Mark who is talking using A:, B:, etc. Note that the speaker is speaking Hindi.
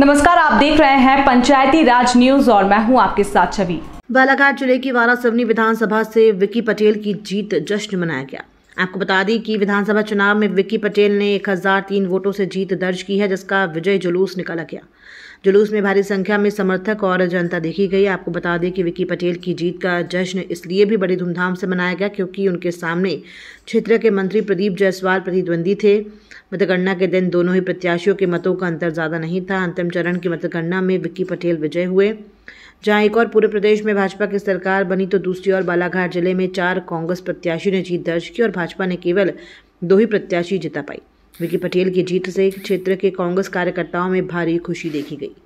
A: नमस्कार आप देख रहे हैं पंचायती राज न्यूज और मैं हूं आपके साथ छवि बालाघाट जिले की वारा सवनी विधानसभा से विक्की पटेल की जीत जश्न मनाया गया आपको बता दें कि विधानसभा चुनाव में विक्की पटेल ने 1003 वोटों से जीत दर्ज की है जिसका विजय जुलूस निकाला गया जुलूस में भारी संख्या में समर्थक और जनता देखी गई आपको बता दें कि विक्की पटेल की जीत का जश्न इसलिए भी बड़ी धूमधाम से मनाया गया क्योंकि उनके सामने क्षेत्र के मंत्री प्रदीप जायसवाल प्रतिद्वंदी थे मतगणना के दिन दोनों ही प्रत्याशियों के मतों का अंतर ज़्यादा नहीं था अंतिम चरण की मतगणना में विक्की पटेल विजय हुए जहां एक और पूरे प्रदेश में भाजपा की सरकार बनी तो दूसरी ओर बालाघाट जिले में चार कांग्रेस प्रत्याशियों ने जीत दर्ज की और भाजपा ने केवल दो ही प्रत्याशी जिता पाई विकी पटेल की जीत से क्षेत्र के कांग्रेस कार्यकर्ताओं में भारी खुशी देखी गई